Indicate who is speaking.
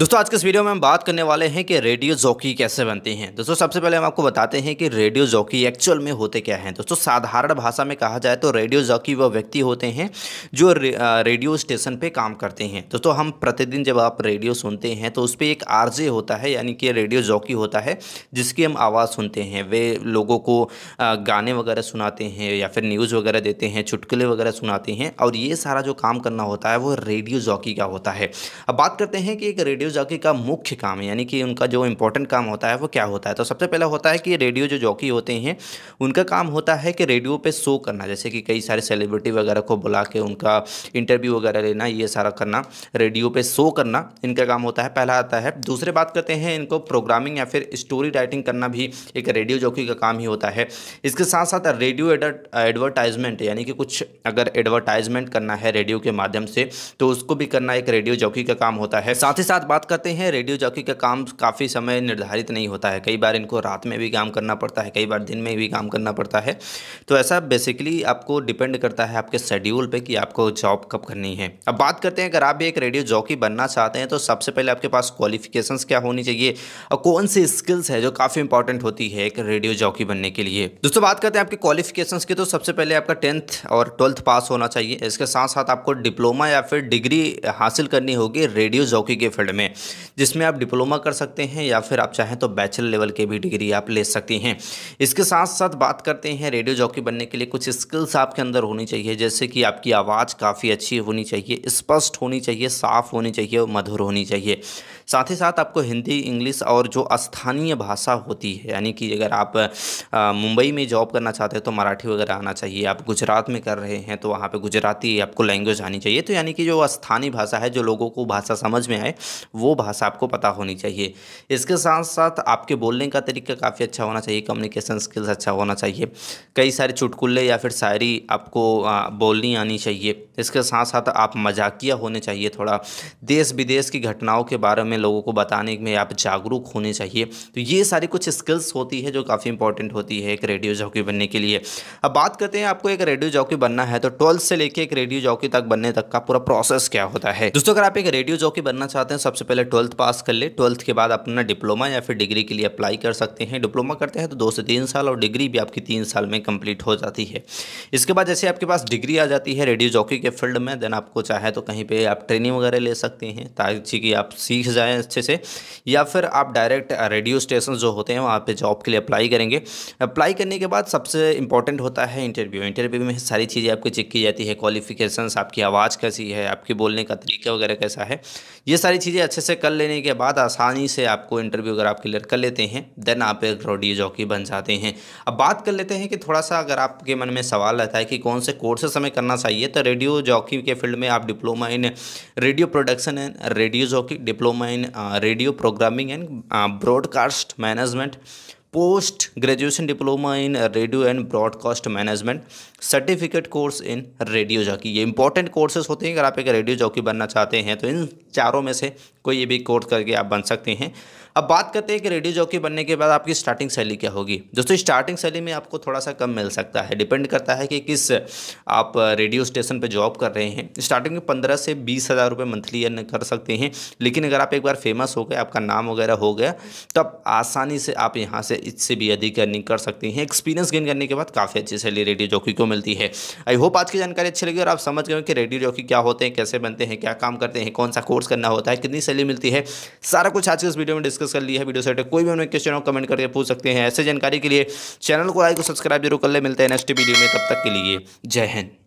Speaker 1: दोस्तों आज के इस वीडियो में हम बात करने वाले हैं कि रेडियो जॉकी कैसे बनते हैं दोस्तों सबसे पहले हम आपको बताते हैं कि रेडियो जॉकी एक्चुअल में होते क्या हैं दोस्तों साधारण भाषा में कहा जाए तो रेडियो जॉकी वह व्यक्ति होते हैं जो रे, रेडियो स्टेशन पे काम करते हैं दोस्तों हम प्रतिदिन जब आप रेडियो सुनते हैं तो उस पर एक आरजे होता है यानी कि रेडियो जॉकी होता है जिसकी हम आवाज़ सुनते हैं वे लोगों को गाने वगैरह सुनाते हैं या फिर न्यूज़ वगैरह देते हैं चुटकुले वगैरह सुनाते हैं और ये सारा जो काम करना होता है वो रेडियो जॉकी का होता है अब बात करते हैं कि एक रेडियो रेडियो जॉकी का मुख्य काम यानी कि उनका जो इम्पोर्टेंट काम होता है वो क्या होता है तो सबसे पहला होता है कि रेडियो जो जॉकी होते हैं उनका काम होता है कि रेडियो पे शो करना जैसे कि कई सारे सेलिब्रिटी वगैरह को बुला के उनका इंटरव्यू वगैरह लेना ये सारा करना रेडियो पे शो करना इनका काम होता है पहला आता है दूसरे बात करते हैं इनको प्रोग्रामिंग या फिर स्टोरी राइटिंग करना भी एक रेडियो जॉकी का काम ही होता है इसके साथ साथ रेडियो एडवर्टाइजमेंट यानी कि कुछ अगर एडवर्टाइजमेंट करना है रेडियो के माध्यम से तो उसको भी करना एक रेडियो जॉकी का काम होता है साथ ही साथ बात बात करते हैं रेडियो जॉकी का काम काफ़ी समय निर्धारित नहीं होता है कई बार इनको रात में भी काम करना पड़ता है कई बार दिन में भी काम करना पड़ता है तो ऐसा बेसिकली आपको डिपेंड करता है आपके शेड्यूल पे कि आपको जॉब कब करनी है अब बात करते हैं अगर आप भी एक रेडियो जॉकी बनना चाहते हैं तो सबसे पहले आपके पास क्वालिफिकेशन क्या होनी चाहिए और कौन सी स्किल्स है जो काफ़ी इंपॉर्टेंट होती है एक रेडियो जॉकी बनने के लिए दोस्तों बात करते हैं आपके क्वालिफिकेशन की तो सबसे पहले आपका टेंथ और ट्वेल्थ पास होना चाहिए इसके साथ साथ आपको डिप्लोमा या फिर डिग्री हासिल करनी होगी रेडियो जॉकी के फील्ड में में जिसमें आप डिप्लोमा कर सकते हैं या फिर आप चाहें तो बैचलर लेवल की भी डिग्री आप ले सकती हैं इसके साथ साथ बात करते हैं रेडियो जॉकी बनने के लिए कुछ स्किल्स आपके अंदर होनी चाहिए जैसे कि आपकी आवाज़ काफ़ी अच्छी होनी चाहिए स्पष्ट होनी चाहिए साफ़ होनी चाहिए और मधुर होनी चाहिए साथ ही साथ आपको हिंदी इंग्लिश और जो स्थानीय भाषा होती है यानी कि अगर आप मुंबई में जॉब करना चाहते हैं तो मराठी वगैरह आना चाहिए आप गुजरात में कर रहे हैं तो वहाँ पे गुजराती आपको लैंग्वेज आनी चाहिए तो यानी कि जो स्थानीय भाषा है जो लोगों को भाषा समझ में आए वो भाषा आपको पता होनी चाहिए इसके साथ साथ आपके बोलने का तरीका काफ़ी अच्छा होना चाहिए कम्युनिकेशन स्किल्स अच्छा होना चाहिए कई सारे चुटकुले या फिर शायरी आपको बोलनी आनी चाहिए इसके साथ साथ आप मजाकिया होने चाहिए थोड़ा देश विदेश की घटनाओं के बारे में लोगों को बताने में आप जागरूक होने चाहिए तो ये सारी कुछ स्किल्स होती है जो काफ़ी इंपॉर्टेंट होती है एक रेडियो जॉकी बनने के लिए अब बात करते हैं आपको एक रेडियो जॉकी बनना है तो ट्वेल्थ से लेकर एक रेडियो जॉकी तक बनने तक का पूरा प्रोसेस क्या होता है दोस्तों अगर आप एक रेडियो जॉकी बनना चाहते हैं सबसे सबसे पहले ट्वेल्थ पास कर ले ट्वेल्थ के बाद अपना डिप्लोमा या फिर डिग्री के लिए अप्लाई कर सकते हैं डिप्लोमा करते हैं तो दो से तीन साल और डिग्री भी आपकी तीन साल में कंप्लीट हो जाती है इसके बाद जैसे आपके पास डिग्री आ जाती है रेडियो जॉकी के फील्ड में देन आपको चाहे तो कहीं पर आप ट्रेनिंग वगैरह ले सकते हैं ताकि कि आप सीख जाएँ अच्छे से या फिर आप डायरेक्ट रेडियो स्टेशन जो होते हैं वहाँ पर जॉब के लिए अप्लाई करेंगे अप्लाई करने के बाद सबसे इंपॉर्टेंट होता है इंटरव्यू इंटरव्यू में सारी चीज़ें आपकी चेक की जाती है क्वालिफिकेशन आपकी आवाज़ कैसी है आपकी बोलने का तरीका वगैरह कैसा है ये सारी चीज़ें अच्छे से कर लेने के बाद आसानी से आपको इंटरव्यू अगर आप क्लियर कर लेते हैं देन आप एक रोडियो जॉकी बन जाते हैं अब बात कर लेते हैं कि थोड़ा सा अगर आपके मन में सवाल रहता है कि कौन से कोर्सेस हमें करना चाहिए तो रेडियो जॉकी के फील्ड में आप diploma in radio production and radio jockey diploma in radio programming and broadcast management post graduation diploma in radio and broadcast management certificate course in radio jockey ये important courses होते हैं अगर आप एक radio jockey बनना चाहते हैं तो इन चारों में से कोई भी कोर्स करके आप बन सकते हैं अब बात करते हैं कि रेडियो जॉकी बनने के बाद आपकी स्टार्टिंग सैलरी क्या होगी दोस्तों स्टार्टिंग सैलरी में आपको थोड़ा सा कम मिल सकता है डिपेंड करता है कि किस आप रेडियो स्टेशन पर जॉब कर रहे हैं स्टार्टिंग में पंद्रह से बीस हज़ार रुपये मंथली अर्न कर सकते हैं लेकिन अगर आप एक बार फेमस हो गए आपका नाम वगैरह हो गया तो आप आसानी से आप यहाँ से इससे भी अधिक अर्निंग कर सकते हैं एक्सपीरियंस गेन करने के बाद काफ़ी अच्छी सैलरी रेडियो जॉकी को मिलती है आई होप आज की जानकारी अच्छी लगी और आप समझ गए कि रेडियो जॉकी क्या होते हैं कैसे बनते हैं क्या काम करते हैं कौन सा कोर्स करना होता है कितनी सैली मिलती है सारा कुछ आज के इस वीडियो में डिस्कस कर लिया है वीडियो सेट कोई भी उन्हें क्वेश्चन हो कमेंट करके पूछ सकते हैं ऐसे जानकारी के लिए चैनल को लाइक और सब्सक्राइब जरूर कर ले मिलते हैं नेक्स्ट वीडियो में तब तक के लिए जय हिंद